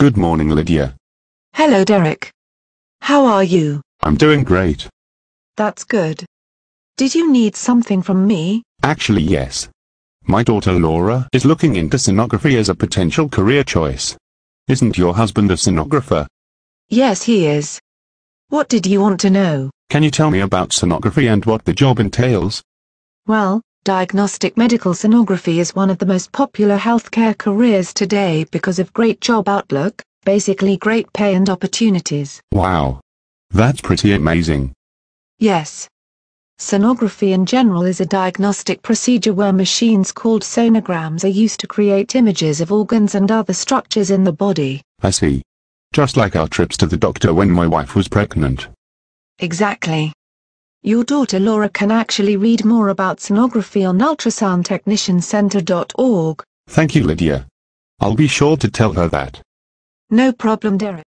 Good morning, Lydia. Hello, Derek. How are you? I'm doing great. That's good. Did you need something from me? Actually, yes. My daughter Laura is looking into sonography as a potential career choice. Isn't your husband a sonographer? Yes, he is. What did you want to know? Can you tell me about sonography and what the job entails? Well, Diagnostic medical sonography is one of the most popular healthcare careers today because of great job outlook, basically great pay and opportunities. Wow. That's pretty amazing. Yes. Sonography in general is a diagnostic procedure where machines called sonograms are used to create images of organs and other structures in the body. I see. Just like our trips to the doctor when my wife was pregnant. Exactly. Your daughter Laura can actually read more about sonography on ultrasoundtechniciancenter.org. Thank you, Lydia. I'll be sure to tell her that. No problem, Derek.